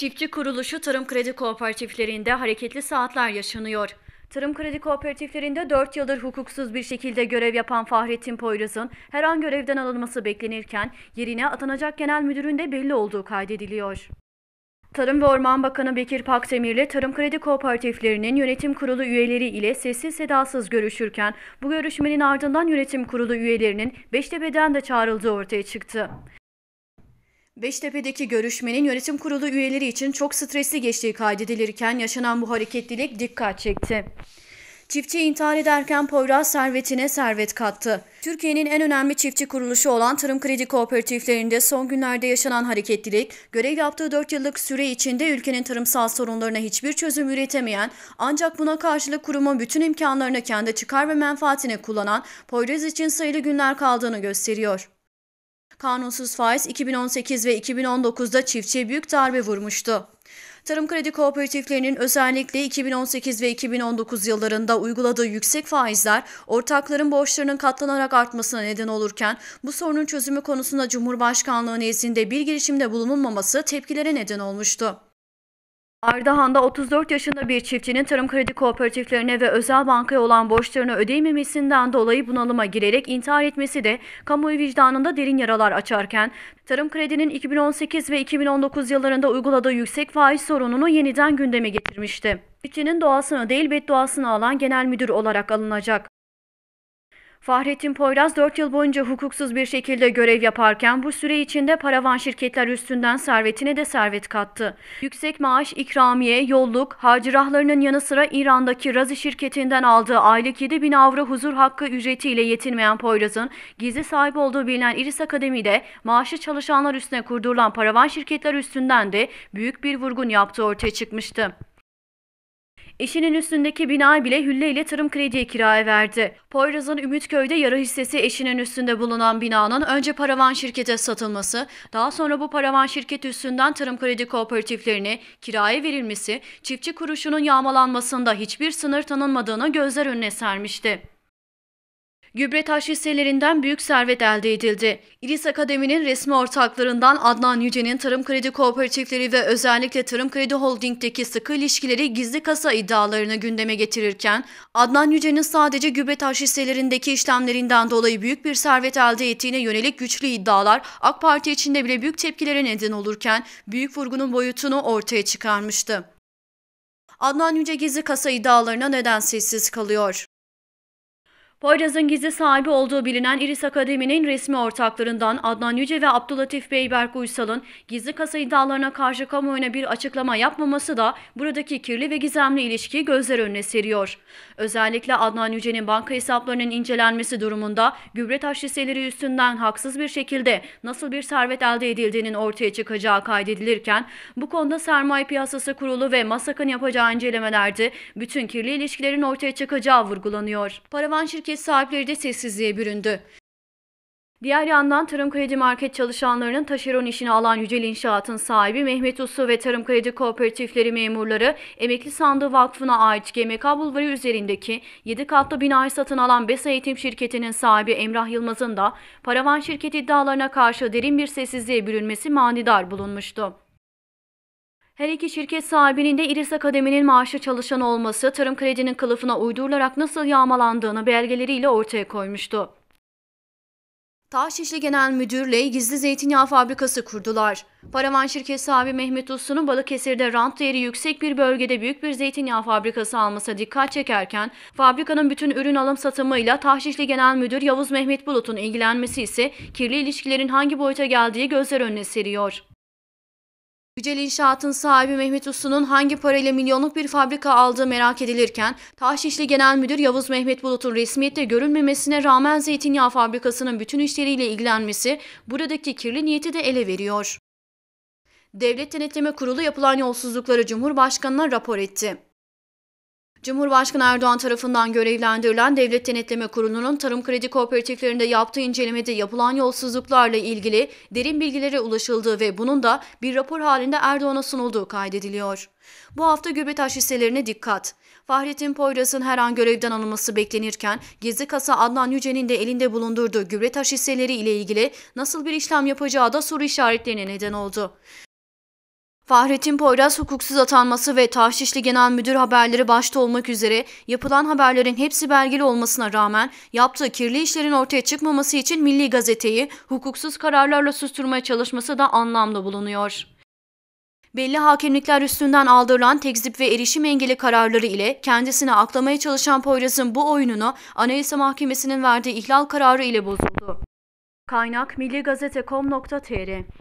Çiftçi kuruluşu Tarım Kredi Kooperatiflerinde hareketli saatler yaşanıyor. Tarım Kredi Kooperatiflerinde 4 yıldır hukuksuz bir şekilde görev yapan Fahrettin Poyraz'ın her an görevden alınması beklenirken yerine atanacak genel müdürün de belli olduğu kaydediliyor. Tarım ve Orman Bakanı Bekir Pakdemirli, Tarım Kredi Kooperatiflerinin yönetim kurulu üyeleri ile sessiz sedasız görüşürken bu görüşmenin ardından yönetim kurulu üyelerinin Beştepe'den de çağrıldığı ortaya çıktı. Beştepe'deki görüşmenin yönetim kurulu üyeleri için çok stresli geçtiği kaydedilirken yaşanan bu hareketlilik dikkat çekti. Çiftçi intihar ederken Poyraz servetine servet kattı. Türkiye'nin en önemli çiftçi kuruluşu olan Tarım Kredi Kooperatiflerinde son günlerde yaşanan hareketlilik, görev yaptığı 4 yıllık süre içinde ülkenin tarımsal sorunlarına hiçbir çözüm üretemeyen, ancak buna karşılık kurumun bütün imkanlarını kendi çıkar ve menfaatine kullanan Poyraz için sayılı günler kaldığını gösteriyor. Kanunsuz faiz 2018 ve 2019'da çiftçiye büyük darbe vurmuştu. Tarım kredi kooperatiflerinin özellikle 2018 ve 2019 yıllarında uyguladığı yüksek faizler ortakların borçlarının katlanarak artmasına neden olurken bu sorunun çözümü konusunda Cumhurbaşkanlığı nezdinde bir girişimde bulunulmaması tepkilere neden olmuştu. Ardahan'da 34 yaşında bir çiftçinin tarım kredi kooperatiflerine ve özel bankaya olan borçlarını ödeyememesinden dolayı bunalıma girerek intihar etmesi de kamuoyu vicdanında derin yaralar açarken, tarım kredinin 2018 ve 2019 yıllarında uyguladığı yüksek faiz sorununu yeniden gündeme getirmişti. Çiftçinin doğasını değil bedduasını alan genel müdür olarak alınacak. Fahrettin Poyraz 4 yıl boyunca hukuksuz bir şekilde görev yaparken bu süre içinde paravan şirketler üstünden servetine de servet kattı. Yüksek maaş, ikramiye, yolluk, harcırahlarının yanı sıra İran'daki Razi şirketinden aldığı aylık 7 bin avro huzur hakkı ücretiyle yetinmeyen Poyraz'ın gizli sahip olduğu bilinen Iris Akademi'de maaşı çalışanlar üstüne kurdurulan paravan şirketler üstünden de büyük bir vurgun yaptığı ortaya çıkmıştı. Eşinin üstündeki bina bile Hülle ile Tarım Kredi'ye kiraya verdi. Poyraz'ın Ümitköy'de yarı hissesi eşinin üstünde bulunan binanın önce paravan şirkete satılması, daha sonra bu paravan şirket üstünden Tarım Kredi kooperatiflerine kiraya verilmesi, çiftçi kuruşunun yağmalanmasında hiçbir sınır tanınmadığını gözler önüne sermişti. Gübre taş hisselerinden büyük servet elde edildi. İris Akademi'nin resmi ortaklarından Adnan Yüce'nin tarım kredi kooperatifleri ve özellikle Tarım Kredi Holding'deki sıkı ilişkileri gizli kasa iddialarını gündeme getirirken, Adnan Yüce'nin sadece gübre taş hisselerindeki işlemlerinden dolayı büyük bir servet elde ettiğine yönelik güçlü iddialar AK Parti içinde bile büyük tepkilere neden olurken büyük vurgunun boyutunu ortaya çıkarmıştı. Adnan Yüce gizli kasa iddialarına neden sessiz kalıyor? Poyraz'ın gizli sahibi olduğu bilinen İris Akademi'nin resmi ortaklarından Adnan Yüce ve Abdülatif Beyberk Uysal'ın gizli kasa iddialarına karşı kamuoyuna bir açıklama yapmaması da buradaki kirli ve gizemli ilişkiyi gözler önüne seriyor. Özellikle Adnan Yüce'nin banka hesaplarının incelenmesi durumunda gübre taş üstünden haksız bir şekilde nasıl bir servet elde edildiğinin ortaya çıkacağı kaydedilirken bu konuda Sermaye Piyasası Kurulu ve MASAK'ın yapacağı incelemelerde bütün kirli ilişkilerin ortaya çıkacağı vurgulanıyor. Paravan şirketi şirket sahipleri de sessizliğe büründü. Diğer yandan Tarım Kredi Market çalışanlarının taşeron işini alan Yücel İnşaat'ın sahibi Mehmet Uslu ve Tarım Kredi Kooperatifleri memurları Emekli Sandığı Vakfı'na ait GMK Bulvarı üzerindeki 7 katlı binayı satın alan Bes Eğitim Şirketi'nin sahibi Emrah Yılmaz'ın da paravan şirket iddialarına karşı derin bir sessizliğe bürünmesi manidar bulunmuştu. Her iki şirket sahibinin de İris Akademi'nin maaşlı çalışan olması tarım kredinin kılıfına uydurularak nasıl yağmalandığını belgeleriyle ortaya koymuştu. Taşişli Genel Müdür'le gizli zeytinyağı fabrikası kurdular. Paravan şirket sahibi Mehmet Uslu'nun Balıkesir'de rant değeri yüksek bir bölgede büyük bir zeytinyağı fabrikası alması dikkat çekerken, fabrikanın bütün ürün alım satımıyla Taşişli Genel Müdür Yavuz Mehmet Bulut'un ilgilenmesi ise kirli ilişkilerin hangi boyuta geldiği gözler önüne seriyor. Yücel İnşaat'ın sahibi Mehmet Uslu'nun hangi parayla milyonluk bir fabrika aldığı merak edilirken, Tahşişli Genel Müdür Yavuz Mehmet Bulut'un resmiyette görünmemesine rağmen zeytinyağı fabrikasının bütün işleriyle ilgilenmesi buradaki kirli niyeti de ele veriyor. Devlet Denetleme Kurulu yapılan yolsuzlukları Cumhurbaşkanı'na rapor etti. Cumhurbaşkanı Erdoğan tarafından görevlendirilen Devlet Denetleme Kurulu'nun tarım kredi kooperatiflerinde yaptığı incelemede yapılan yolsuzluklarla ilgili derin bilgilere ulaşıldığı ve bunun da bir rapor halinde Erdoğan'a sunulduğu kaydediliyor. Bu hafta Gübretaş hisselerine dikkat. Fahrettin Poyraz'ın her an görevden alınması beklenirken gizli kasa Adnan Yüce'nin de elinde bulundurduğu Gübretaş hisseleri ile ilgili nasıl bir işlem yapacağı da soru işaretlerine neden oldu. Fahrettin Poyraz hukuksuz atanması ve Tavşişli Genel Müdür haberleri başta olmak üzere yapılan haberlerin hepsi belgeli olmasına rağmen yaptığı kirli işlerin ortaya çıkmaması için Milli Gazete'yi hukuksuz kararlarla susturmaya çalışması da anlamlı bulunuyor. Belli hakemlikler üstünden aldırılan tekzip ve erişim engeli kararları ile kendisine aklamaya çalışan Poyraz'ın bu oyununu Anayasa Mahkemesi'nin verdiği ihlal kararı ile bozuldu. Kaynak milliGazete.com.tr